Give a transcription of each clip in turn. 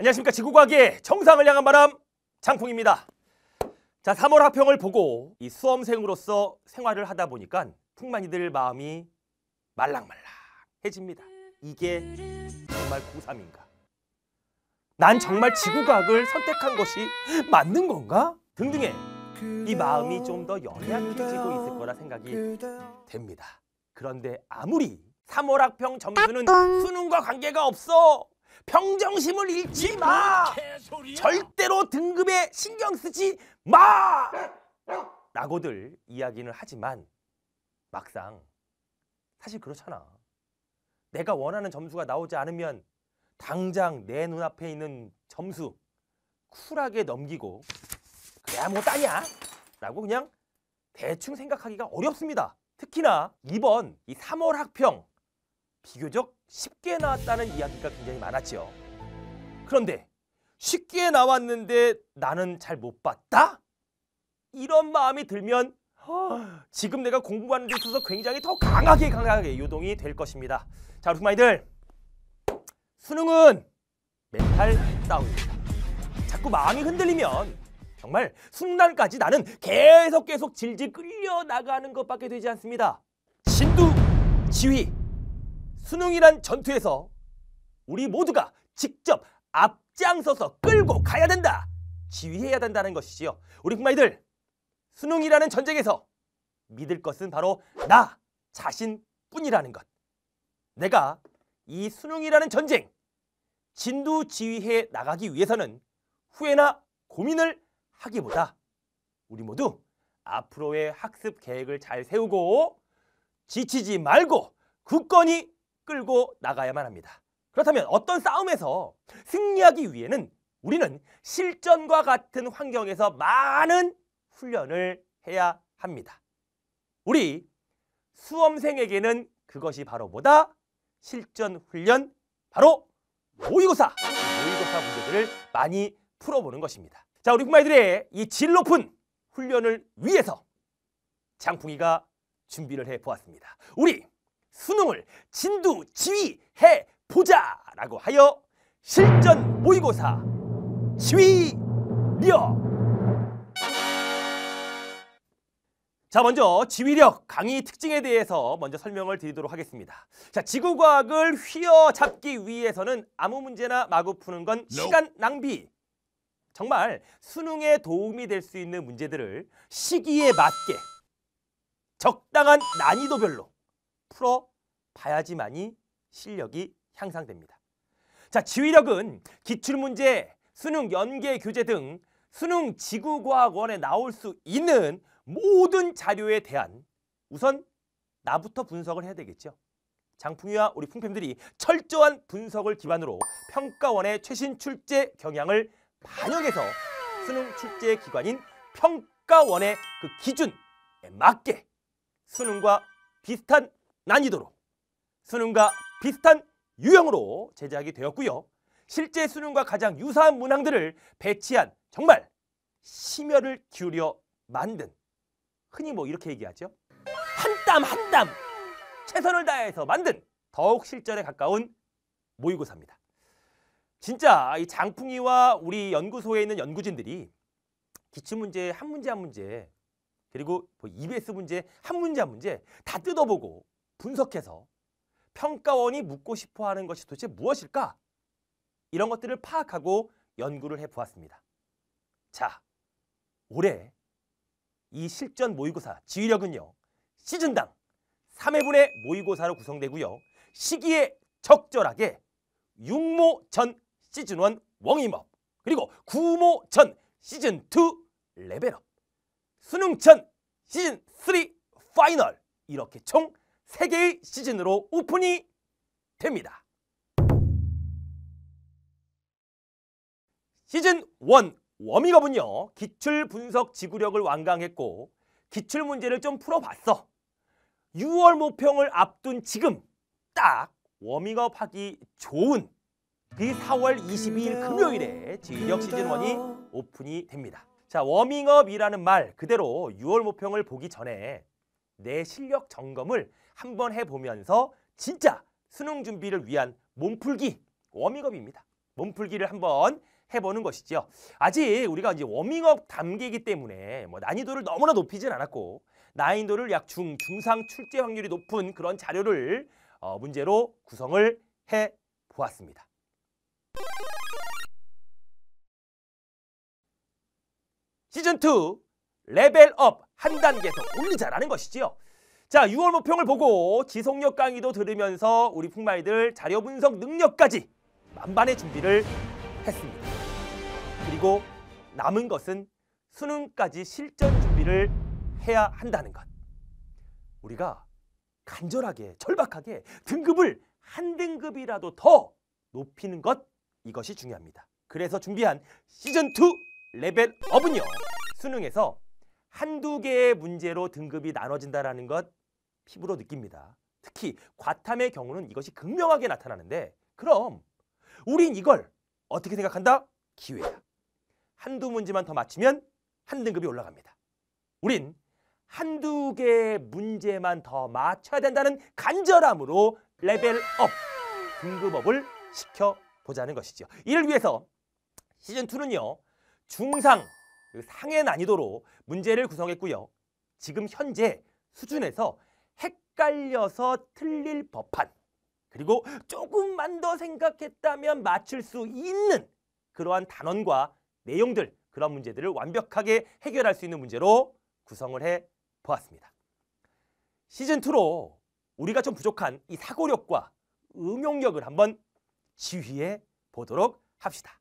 안녕하십니까 지구과학의 정상을 향한 바람 장풍입니다 자 3월 학평을 보고 이 수험생으로서 생활을 하다 보니까 풍만이들 마음이 말랑말랑해집니다 이게 정말 고3인가 난 정말 지구과학을 선택한 것이 맞는 건가? 등등의 이 마음이 좀 더 연약해지고 있을 거라 생각이 됩니다 그런데 아무리 3월 학평 점수는 수능과 관계가 없어 평정심을 잃지 마. 절대로 등급에 신경 쓰지 마. 라고들 이야기는 하지만 막상 사실 그렇잖아. 내가 원하는 점수가 나오지 않으면 당장 내 눈앞에 있는 점수 쿨하게 넘기고 그래야 뭐 따냐? 라고 그냥 대충 생각하기가 어렵습니다. 특히나 이번 이 3월 학평 비교적 쉽게 나왔다는 이야기가 굉장히 많았죠. 그런데 쉽게 나왔는데 나는 잘 못 봤다? 이런 마음이 들면 허, 아, 지금 내가 공부하는 데 있어서 굉장히 더 강하게 강하게 요동이 될 것입니다. 자, 우리 부마이들 수능은 멘탈 싸움입니다. 자꾸 마음이 흔들리면 정말 순간까지 나는 계속 계속 질질 끌려나가는 것밖에 되지 않습니다. 신두 지휘 수능이란 전투에서 우리 모두가 직접 앞장서서 끌고 가야 된다. 지휘해야 된다는 것이지요. 우리 군마이들 수능이라는 전쟁에서 믿을 것은 바로 나 자신뿐이라는 것. 내가 이 수능이라는 전쟁 진두 지휘해 나가기 위해서는 후회나 고민을 하기보다 우리 모두 앞으로의 학습 계획을 잘 세우고 지치지 말고 굳건히 끌고 나가야만 합니다. 그렇다면 어떤 싸움에서 승리하기 위해는 우리는 실전과 같은 환경에서 많은 훈련을 해야 합니다. 우리 수험생에게는 그것이 바로 뭐다? 실전 훈련 바로 모의고사! 모의고사 문제들을 많이 풀어보는 것입니다. 자, 우리 부마이들의 이 질 높은 훈련을 위해서 장풍이가 준비를 해보았습니다. 우리 수능을 진두 지휘해 보자 라고 하여 실전 모의고사 지휘력 자 먼저 지휘력 강의 특징에 대해서 먼저 설명을 드리도록 하겠습니다. 자 지구과학을 휘어잡기 위해서는 아무 문제나 마구 푸는 건 no. 시간 낭비. 정말 수능에 도움이 될 수 있는 문제들을 시기에 맞게 적당한 난이도별로 풀어 봐야지만이 실력이 향상됩니다. 자, 지휘력은 기출문제, 수능 연계 교재 등 수능 지구과학원에 나올 수 있는 모든 자료에 대한 우선 나부터 분석을 해야 되겠죠. 장풍이와 우리 풍팸들이 철저한 분석을 기반으로 평가원의 최신 출제 경향을 반영해서 수능 출제 기관인 평가원의 그 기준에 맞게 수능과 비슷한 난이도로 수능과 비슷한 유형으로 제작이 되었고요. 실제 수능과 가장 유사한 문항들을 배치한 정말 심혈을 기울여 만든 흔히 뭐 이렇게 얘기하죠. 한땀 한땀 최선을 다해서 만든 더욱 실전에 가까운 모의고사입니다. 진짜 이 장풍이와 우리 연구소에 있는 연구진들이 기출문제 한 문제 한 문제 그리고 뭐 EBS 문제 한 문제 한 문제 다 뜯어보고 분석해서 평가원이 묻고 싶어 하는 것이 도대체 무엇일까? 이런 것들을 파악하고 연구를 해보았습니다. 자, 올해 이 실전 모의고사 지휘력은요. 시즌당 3회분의 모의고사로 구성되고요. 시기에 적절하게 6모 전 시즌 1 웡임업 그리고 9모 전 시즌 2 레벨업 수능 전 시즌 3 파이널 이렇게 총 세개의 시즌으로 오픈이 됩니다. 시즌 1 워밍업은요. 기출 분석 지구력을 완강했고 기출 문제를 좀 풀어봤어. 6월 모평을 앞둔 지금 딱 워밍업 하기 좋은 그 4월 22일 금요일에 지력 시즌 1이 오픈이 됩니다. 자, 워밍업이라는 말 그대로 6월 모평을 보기 전에 내 실력 점검을 한번 해보면서 진짜 수능 준비를 위한 몸풀기 워밍업입니다. 몸풀기를 한번 해보는 것이죠 아직 우리가 이제 워밍업 단계이기 때문에 뭐 난이도를 너무나 높이진 않았고 난이도를 약 중, 중상 출제 확률이 높은 그런 자료를 어, 문제로 구성을 해 보았습니다. 시즌2 레벨업 한 단계 더 올리자라는 것이지요. 자, 6월 모평을 보고 지속력 강의도 들으면서 우리 풍마이들 자료 분석 능력까지 만반의 준비를 했습니다. 그리고 남은 것은 수능까지 실전 준비를 해야 한다는 것. 우리가 간절하게, 절박하게 등급을 한 등급이라도 더 높이는 것, 이것이 중요합니다. 그래서 준비한 시즌2 레벨업은요. 수능에서 한두 개의 문제로 등급이 나눠진다는것 피부로 느낍니다. 특히 과탐의 경우는 이것이 극명하게 나타나는데 그럼 우린 이걸 어떻게 생각한다? 기회야. 한두 문제만 더 맞히면 한 등급이 올라갑니다. 우린 한두 개의 문제만 더 맞춰야 된다는 간절함으로 레벨업, 등급업을 시켜보자는 것이죠. 이를 위해서 시즌2는요. 중상, 상의 난이도로 문제를 구성했고요. 지금 현재 수준에서 헷갈려서 틀릴 법한 그리고 조금만 더 생각했다면 맞출 수 있는 그러한 단원과 내용들 그런 문제들을 완벽하게 해결할 수 있는 문제로 구성을 해 보았습니다. 시즌2로 우리가 좀 부족한 이 사고력과 응용력을 한번 지휘해 보도록 합시다.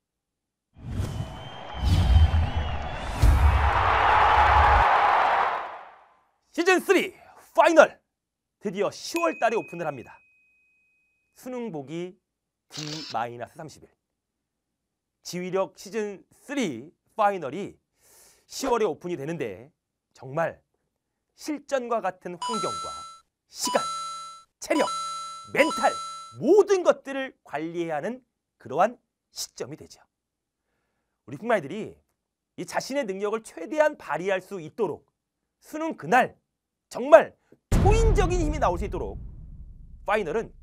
시즌3 파이널 드디어 10월 달에 오픈을 합니다. 수능 보기 D-31. 지휘력 시즌 3 파이널이 10월에 오픈이 되는데 정말 실전과 같은 환경과 시간, 체력, 멘탈 모든 것들을 관리해야 하는 그러한 시점이 되죠. 우리 흑마이들이 자신의 능력을 최대한 발휘할 수 있도록 수능 그날 정말 초인적인 힘이 나올 수 있도록 파이널은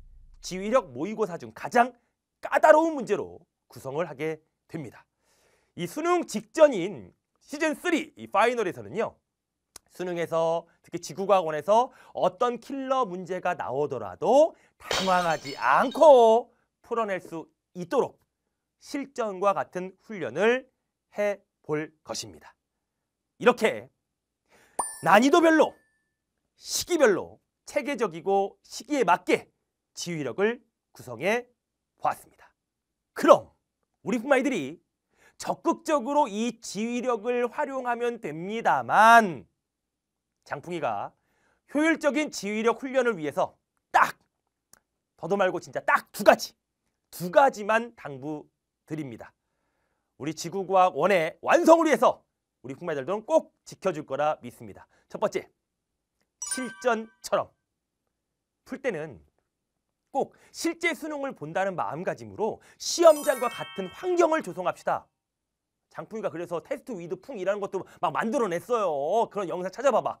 지휘력 모의고사 중 가장 까다로운 문제로 구성을 하게 됩니다. 이 수능 직전인 시즌3 이 파이널에서는요. 수능에서 특히 지구과학원에서 어떤 킬러 문제가 나오더라도 당황하지 않고 풀어낼 수 있도록 실전과 같은 훈련을 해볼 것입니다. 이렇게 난이도별로 시기별로 체계적이고 시기에 맞게 지휘력을 구성해 보았습니다. 그럼 우리 품마이들이 적극적으로 이 지휘력을 활용하면 됩니다만 장풍이가 효율적인 지휘력 훈련을 위해서 딱 더도 말고 진짜 딱 두 가지 두 가지만 당부드립니다. 우리 지구과학원의 완성을 위해서 우리 품마이들도꼭 지켜줄 거라 믿습니다. 첫 번째 실전처럼 풀 때는 꼭 실제 수능을 본다는 마음가짐으로 시험장과 같은 환경을 조성합시다. 장풍이가 그래서 테스트 위드 풍이라는 것도 막 만들어냈어요. 그런 영상 찾아봐봐.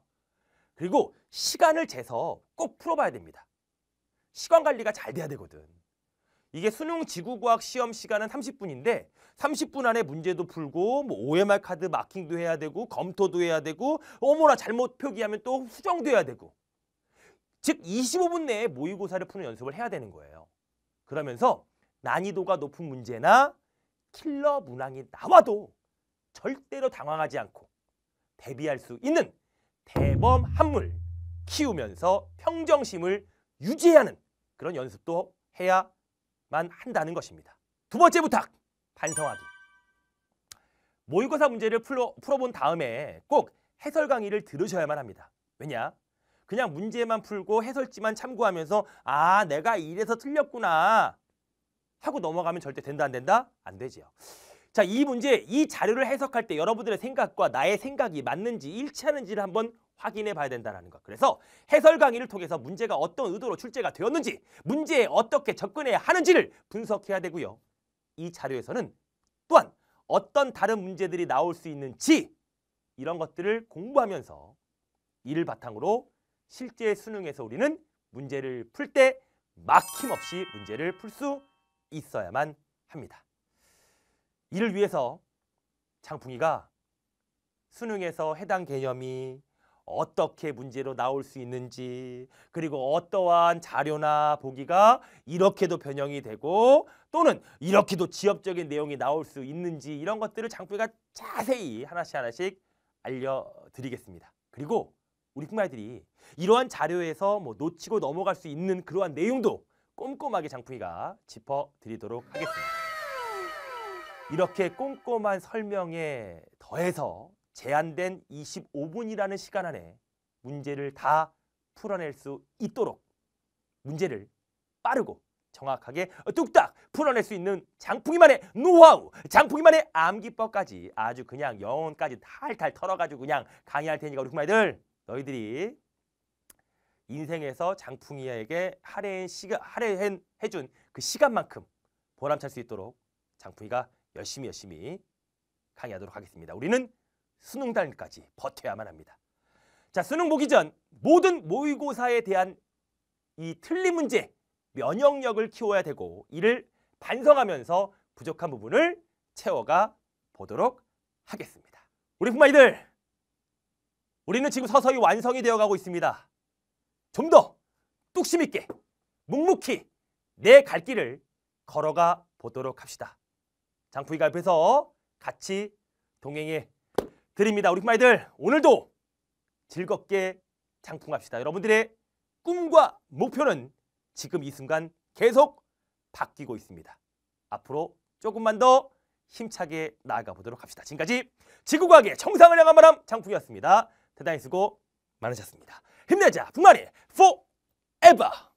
그리고 시간을 재서 꼭 풀어봐야 됩니다. 시간 관리가 잘 돼야 되거든. 이게 수능 지구과학 시험 시간은 30분인데 30분 안에 문제도 풀고 뭐 OMR 카드 마킹도 해야 되고 검토도 해야 되고 어머나 잘못 표기하면 또 수정도 해야 되고 즉 25분 내에 모의고사를 푸는 연습을 해야 되는 거예요. 그러면서 난이도가 높은 문제나 킬러 문항이 나와도 절대로 당황하지 않고 대비할 수 있는 대범 한물 키우면서 평정심을 유지하는 그런 연습도 해야 만 한다는 것입니다. 두 번째 부탁, 반성하기. 모의고사 문제를 풀어, 풀어본 다음에 꼭 해설 강의를 들으셔야만 합니다. 왜냐? 그냥 문제만 풀고 해설지만 참고하면서 아, 내가 이래서 틀렸구나 하고 넘어가면 절대 된다 안 된다? 안 되지요. 자, 이 문제, 이 자료를 해석할 때 여러분들의 생각과 나의 생각이 맞는지 일치하는지를 한번 확인해 봐야 된다는 것. 그래서 해설 강의를 통해서 문제가 어떤 의도로 출제가 되었는지 문제에 어떻게 접근해야 하는지를 분석해야 되고요. 이 자료에서는 또한 어떤 다른 문제들이 나올 수 있는지 이런 것들을 공부하면서 이를 바탕으로 실제 수능에서 우리는 문제를 풀 때 막힘없이 문제를 풀 수 있어야만 합니다. 이를 위해서 장풍이가 수능에서 해당 개념이 어떻게 문제로 나올 수 있는지 그리고 어떠한 자료나 보기가 이렇게도 변형이 되고 또는 이렇게도 지엽적인 내용이 나올 수 있는지 이런 것들을 장부가 자세히 하나씩 하나씩 알려드리겠습니다. 그리고 우리 흑마이들이 이러한 자료에서 뭐 놓치고 넘어갈 수 있는 그러한 내용도 꼼꼼하게 장풍이가 짚어드리도록 하겠습니다. 이렇게 꼼꼼한 설명에 더해서 제한된 25분이라는 시간 안에 문제를 다 풀어낼 수 있도록 문제를 빠르고 정확하게 뚝딱 풀어낼 수 있는 장풍이만의 노하우, 장풍이만의 암기법까지 아주 그냥 영혼까지 탈탈 털어가지고 그냥 강의할 테니까 우리 부모님들 너희들이 인생에서 장풍이에게 할애한 시간, 할애해준 그 시간만큼 보람찰 수 있도록 장풍이가 열심히 열심히 강의하도록 하겠습니다. 우리는 수능 달까지 버텨야만 합니다. 자, 수능 보기 전 모든 모의고사에 대한 이 틀린 문제 면역력을 키워야 되고 이를 반성하면서 부족한 부분을 채워가 보도록 하겠습니다. 우리 품마이들 우리는 지금 서서히 완성이 되어가고 있습니다. 좀 더 뚝심 있게 묵묵히 내 갈 길을 걸어가 보도록 합시다. 장풍이가 옆에서 같이 동행해 드립니다. 우리 꿈아이들 오늘도 즐겁게 장풍합시다. 여러분들의 꿈과 목표는 지금 이 순간 계속 바뀌고 있습니다. 앞으로 조금만 더 힘차게 나아가 보도록 합시다. 지금까지 지구과학의 정상을 향한 바람 장풍이었습니다. 대단히 수고 많으셨습니다. 힘내자 북마리 forever!